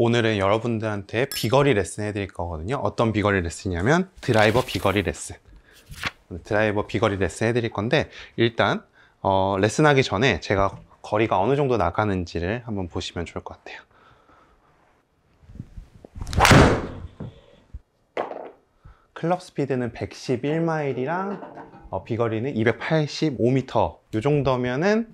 오늘은 여러분들한테 비거리 레슨 해드릴 거거든요 어떤 비거리 레슨이냐면 드라이버 비거리 레슨 드라이버 비거리 레슨 해드릴 건데 일단 어, 레슨하기 전에 제가 거리가 어느 정도 나가는지를 한번 보시면 좋을 것 같아요 클럽 스피드는 111마일이랑 어, 비거리는 285m 이 정도면은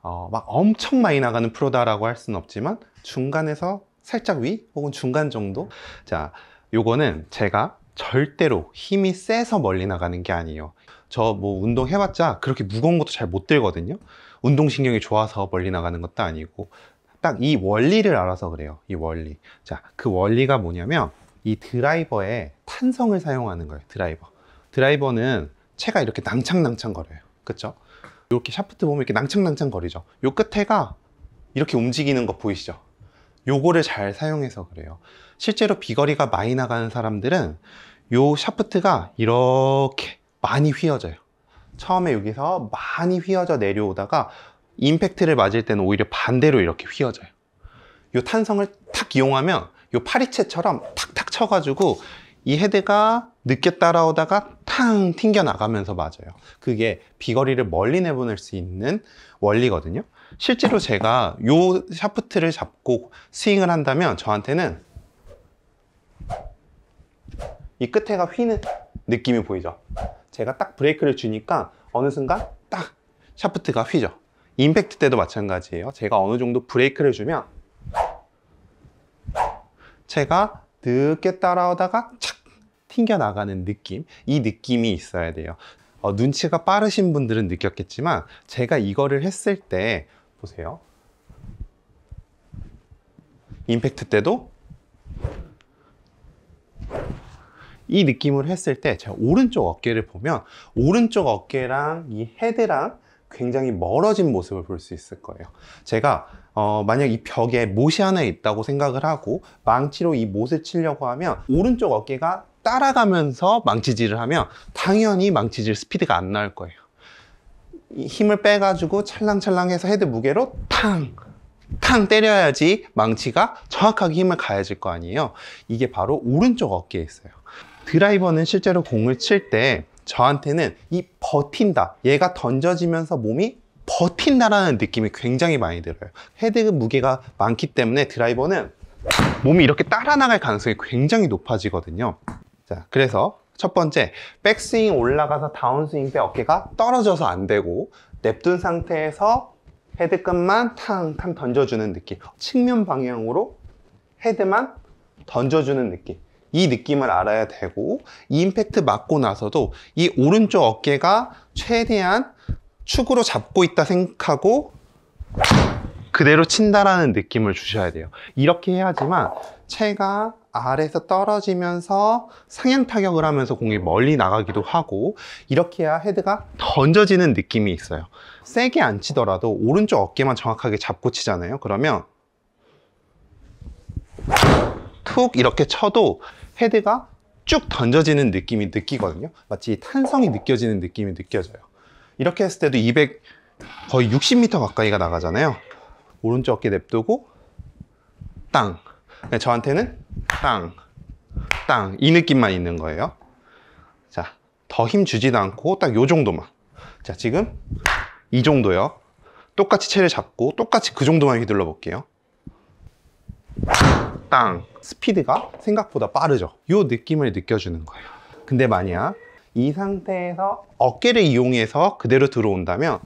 어, 막 엄청 많이 나가는 프로다라고 할 수는 없지만 중간에서 살짝 위 혹은 중간 정도 자 요거는 제가 절대로 힘이 세서 멀리 나가는 게 아니에요 저 뭐 운동 해봤자 그렇게 무거운 것도 잘 못 들거든요 운동신경이 좋아서 멀리 나가는 것도 아니고 딱 이 원리를 알아서 그래요 이 원리 자그 원리가 뭐냐면 이 드라이버에 탄성을 사용하는 거예요 드라이버 드라이버는 체가 이렇게 낭창낭창 거려요 그쵸? 이렇게 샤프트 보면 이렇게 낭창낭창 거리죠 요 끝에가 이렇게 움직이는 거 보이시죠? 요거를 잘 사용해서 그래요 실제로 비거리가 많이 나가는 사람들은 요 샤프트가 이렇게 많이 휘어져요 처음에 여기서 많이 휘어져 내려오다가 임팩트를 맞을 때는 오히려 반대로 이렇게 휘어져요 요 탄성을 탁 이용하면 요 파리채처럼 탁탁 쳐가지고 이 헤드가 늦게 따라오다가 탕 튕겨나가면서 맞아요 그게 비거리를 멀리 내보낼 수 있는 원리거든요 실제로 제가 요 샤프트를 잡고 스윙을 한다면 저한테는 이 끝에가 휘는 느낌이 보이죠 제가 딱 브레이크를 주니까 어느 순간 딱 샤프트가 휘죠 임팩트 때도 마찬가지예요 제가 어느 정도 브레이크를 주면 제가 늦게 따라오다가 착 튕겨나가는 느낌 이 느낌이 있어야 돼요 어, 눈치가 빠르신 분들은 느꼈겠지만 제가 이거를 했을 때 보세요. 임팩트 때도 이 느낌을 했을 때 제가 오른쪽 어깨를 보면 오른쪽 어깨랑 이 헤드랑 굉장히 멀어진 모습을 볼 수 있을 거예요 제가 어, 만약 이 벽에 못이 하나 있다고 생각을 하고 망치로 이 못을 치려고 하면 오른쪽 어깨가 따라가면서 망치질을 하면 당연히 망치질 스피드가 안 나올 거예요 힘을 빼가지고 찰랑찰랑해서 헤드 무게로 탕! 탕 때려야지 망치가 정확하게 힘을 가해질 거 아니에요. 이게 바로 오른쪽 어깨에 있어요. 드라이버는 실제로 공을 칠 때 저한테는 이 버틴다, 얘가 던져지면서 몸이 버틴다라는 느낌이 굉장히 많이 들어요. 헤드 무게가 많기 때문에 드라이버는 몸이 이렇게 따라 나갈 가능성이 굉장히 높아지거든요. 자, 그래서 첫 번째, 백스윙 올라가서 다운스윙 때 어깨가 떨어져서 안 되고 냅둔 상태에서 헤드끝만 탕탕 던져주는 느낌 측면 방향으로 헤드만 던져주는 느낌 이 느낌을 알아야 되고 이 임팩트 맞고 나서도 이 오른쪽 어깨가 최대한 축으로 잡고 있다 생각하고 그대로 친다라는 느낌을 주셔야 돼요 이렇게 해야지만 체가 아래에서 떨어지면서 상향 타격을 하면서 공이 멀리 나가기도 하고 이렇게 해야 헤드가 던져지는 느낌이 있어요 세게 안 치더라도 오른쪽 어깨만 정확하게 잡고 치잖아요 그러면 툭 이렇게 쳐도 헤드가 쭉 던져지는 느낌이 느끼거든요 마치 탄성이 느껴지는 느낌이 느껴져요 이렇게 했을 때도 200 거의 60m 가까이가 나가잖아요 오른쪽 어깨 냅두고 땅 네, 저한테는 땅, 땅 이 느낌만 있는 거예요. 자, 더 힘 주지도 않고 딱 요 정도만. 자, 지금 이 정도요. 똑같이 체를 잡고 똑같이 그 정도만 휘둘러 볼게요. 땅! 스피드가 생각보다 빠르죠? 이 느낌을 느껴주는 거예요. 근데 만약 이 상태에서 어깨를 이용해서 그대로 들어온다면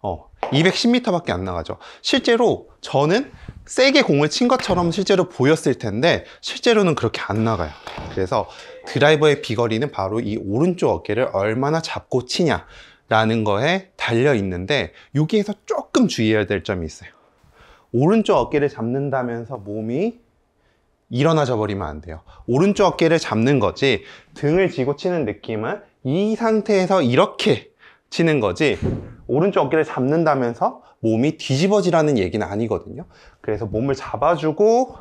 어, 210m밖에 안 나가죠 실제로 저는 세게 공을 친 것처럼 실제로 보였을 텐데 실제로는 그렇게 안 나가요 그래서 드라이버의 비거리는 바로 이 오른쪽 어깨를 얼마나 잡고 치냐 라는 거에 달려 있는데 여기에서 조금 주의해야 될 점이 있어요 오른쪽 어깨를 잡는다면서 몸이 일어나져 버리면 안 돼요 오른쪽 어깨를 잡는 거지 등을 쥐고 치는 느낌은 이 상태에서 이렇게 치는 거지 오른쪽 어깨를 잡는다면서 몸이 뒤집어지라는 얘기는 아니거든요 그래서 몸을 잡아주고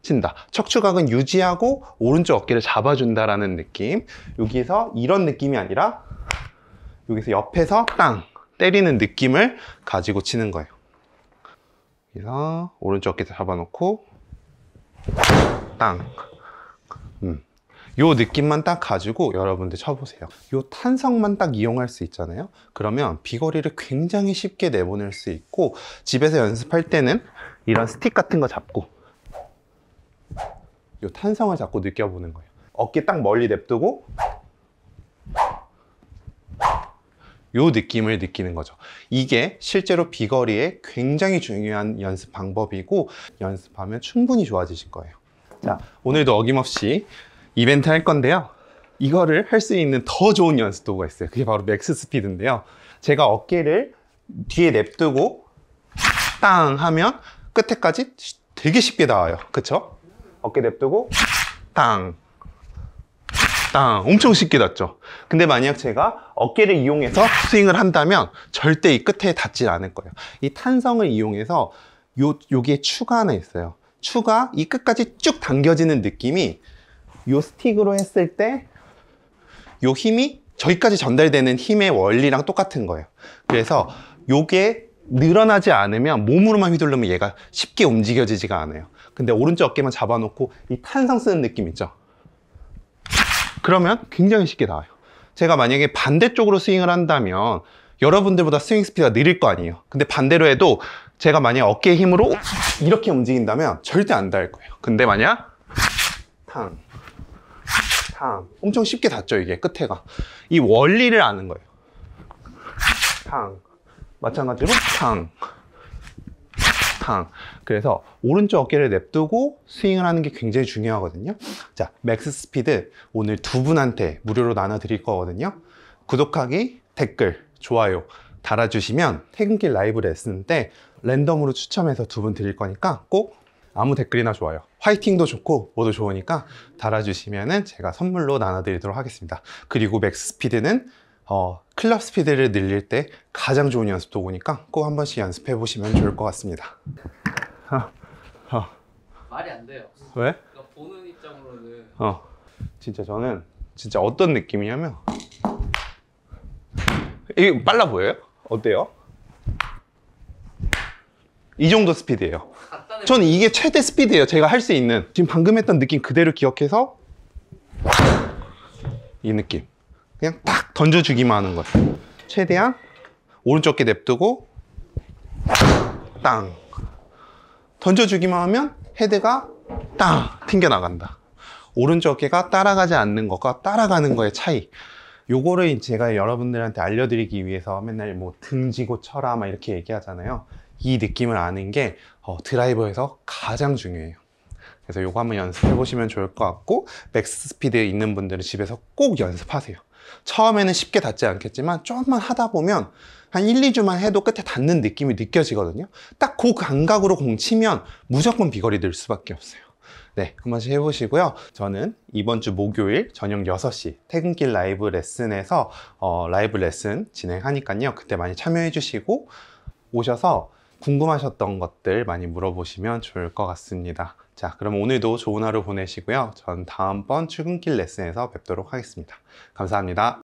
친다 척추각은 유지하고 오른쪽 어깨를 잡아준다라는 느낌 여기서 이런 느낌이 아니라 여기서 옆에서 땅 때리는 느낌을 가지고 치는 거예요 그래서 오른쪽 어깨 잡아놓고 땅 음. 요 느낌만 딱 가지고 여러분들 쳐보세요 요 탄성만 딱 이용할 수 있잖아요 그러면 비거리를 굉장히 쉽게 내보낼 수 있고 집에서 연습할 때는 이런 스틱 같은 거 잡고 요 탄성을 잡고 느껴보는 거예요 어깨 딱 멀리 냅두고 요 느낌을 느끼는 거죠 이게 실제로 비거리에 굉장히 중요한 연습 방법이고 연습하면 충분히 좋아지실 거예요 자 오늘도 어김없이 이벤트 할 건데요 이거를 할 수 있는 더 좋은 연습 도구가 있어요 그게 바로 맥스 스피드인데요 제가 어깨를 뒤에 냅두고 땅 하면 끝에까지 되게 쉽게 나와요 그쵸? 어깨 냅두고 땅땅 엄청 쉽게 닿죠 근데 만약 제가 어깨를 이용해서 스윙을 한다면 절대 이 끝에 닿지 않을 거예요 이 탄성을 이용해서 요, 여기에 추가 하나 있어요 추가 이 끝까지 쭉 당겨지는 느낌이 요 스틱으로 했을 때 요 힘이 저기까지 전달되는 힘의 원리랑 똑같은 거예요 그래서 요게 늘어나지 않으면 몸으로만 휘둘르면 얘가 쉽게 움직여지지가 않아요 근데 오른쪽 어깨만 잡아놓고 이 탄성 쓰는 느낌 있죠 그러면 굉장히 쉽게 나와요 제가 만약에 반대쪽으로 스윙을 한다면 여러분들보다 스윙 스피드가 느릴 거 아니에요 근데 반대로 해도 제가 만약 어깨 힘으로 이렇게 움직인다면 절대 안 닿을 거예요 근데 만약 탕탕 엄청 쉽게 닿죠 이게 끝에가 이 원리를 아는 거예요 탕 마찬가지로 탕 탕. 그래서 오른쪽 어깨를 냅두고 스윙을 하는 게 굉장히 중요하거든요 자 맥스 스피드 오늘 두 분한테 무료로 나눠 드릴 거거든요 구독하기 댓글 좋아요 달아주시면 퇴근길 라이브 레슨 때 랜덤으로 추첨해서 두 분 드릴 거니까 꼭 아무 댓글이나 좋아요 화이팅도 좋고 모두 좋으니까 달아주시면 은 제가 선물로 나눠드리도록 하겠습니다 그리고 맥스 스피드는 어, 클럽 스피드를 늘릴 때 가장 좋은 연습 도구니까 꼭 한 번씩 연습해 보시면 좋을 것 같습니다 말이 안 돼요 왜? 그러니까 보는 입장으로는 어, 진짜 저는 진짜 어떤 느낌이냐면 이게 빨라 보여요? 어때요? 이 정도 스피드예요 저는 네. 이게 최대 스피드예요 제가 할 수 있는 지금 방금 했던 느낌 그대로 기억해서 이 느낌 그냥 딱 던져주기만 하는 거예요 최대한 오른쪽 어 냅두고 땅 던져주기만 하면 헤드가 땅 튕겨나간다 오른쪽 에가 따라가지 않는 것과 따라가는 것의 차이 요거를 제가 여러분들한테 알려드리기 위해서 맨날 뭐 등지고 쳐라 막 이렇게 얘기하잖아요 이 느낌을 아는 게 어, 드라이버에서 가장 중요해요 그래서 이거 한번 연습해 보시면 좋을 것 같고 맥스 스피드 있는 분들은 집에서 꼭 연습하세요 처음에는 쉽게 닿지 않겠지만 조금만 하다 보면 한 1, 2주만 해도 끝에 닿는 느낌이 느껴지거든요 딱 그 감각으로 공 치면 무조건 비거리 늘 수밖에 없어요 네, 한 번씩 해보시고요. 저는 이번 주 목요일 저녁 6시 퇴근길 라이브 레슨에서 어, 라이브 레슨 진행하니까요. 그때 많이 참여해주시고 오셔서 궁금하셨던 것들 많이 물어보시면 좋을 것 같습니다. 자, 그럼 오늘도 좋은 하루 보내시고요. 전 다음번 출근길 레슨에서 뵙도록 하겠습니다. 감사합니다.